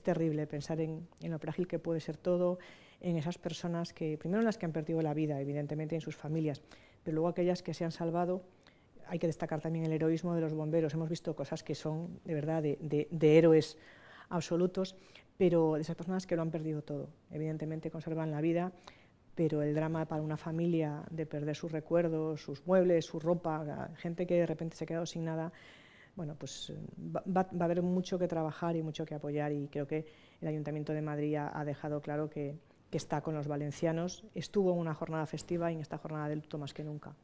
es terrible pensar en, lo frágil que puede ser todo, en esas personas que, primero las que han perdido la vida, evidentemente, en sus familias, pero luego aquellas que se han salvado. Hay que destacar también el heroísmo de los bomberos. Hemos visto cosas que son, de verdad, de, de héroes absolutos, pero de esas personas que lo han perdido todo. Evidentemente conservan la vida, pero el drama para una familia de perder sus recuerdos, sus muebles, su ropa, gente que de repente se ha quedado sin nada, bueno, pues eh, va, a haber mucho que trabajar y mucho que apoyar y creo que el Ayuntamiento de Madrid ha, dejado claro que, está con los valencianos. Estuvo en una jornada festiva y en esta jornada de luto más que nunca.